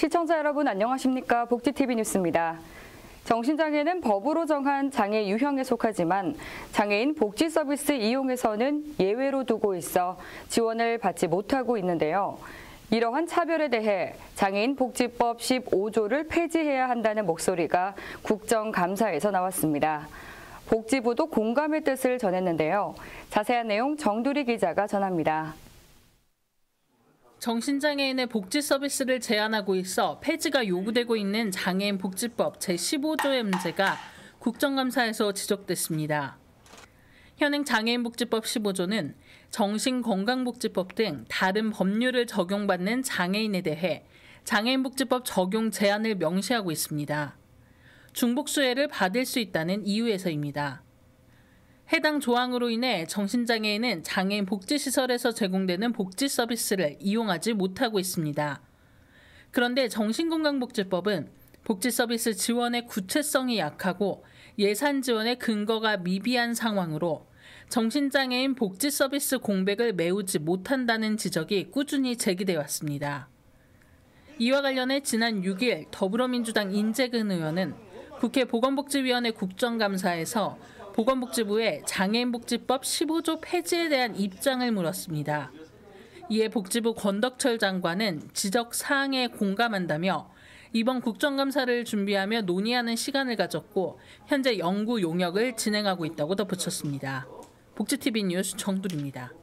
시청자 여러분 안녕하십니까? 복지TV 뉴스입니다. 정신장애는 법으로 정한 장애 유형에 속하지만 장애인 복지 서비스 이용에서는 예외로 두고 있어 지원을 받지 못하고 있는데요. 이러한 차별에 대해 장애인 복지법 15조를 폐지해야 한다는 목소리가 국정감사에서 나왔습니다. 복지부도 공감의 뜻을 전했는데요. 자세한 내용 정두리 기자가 전합니다. 정신장애인의 복지 서비스를 제한하고 있어 폐지가 요구되고 있는 장애인 복지법 제15조의 문제가 국정감사에서 지적됐습니다. 현행 장애인복지법 15조는 정신건강복지법 등 다른 법률을 적용받는 장애인에 대해 장애인복지법 적용 제한을 명시하고 있습니다. 중복수혜를 받을 수 있다는 이유에서입니다. 해당 조항으로 인해 정신장애인은 장애인 복지시설에서 제공되는 복지 서비스를 이용하지 못하고 있습니다. 그런데 정신건강복지법은 복지 서비스 지원의 구체성이 약하고 예산 지원의 근거가 미비한 상황으로 정신장애인 복지 서비스 공백을 메우지 못한다는 지적이 꾸준히 제기돼 왔습니다. 이와 관련해 지난 6일 더불어민주당 인재근 의원은 국회 보건복지위원회 국정감사에서 보건복지부에 장애인복지법 15조 폐지에 대한 입장을 물었습니다. 이에 복지부 권덕철 장관은 지적 사항에 공감한다며 이번 국정감사를 준비하며 논의하는 시간을 가졌고 현재 연구 용역을 진행하고 있다고 덧붙였습니다. 복지TV 뉴스 정두리입니다.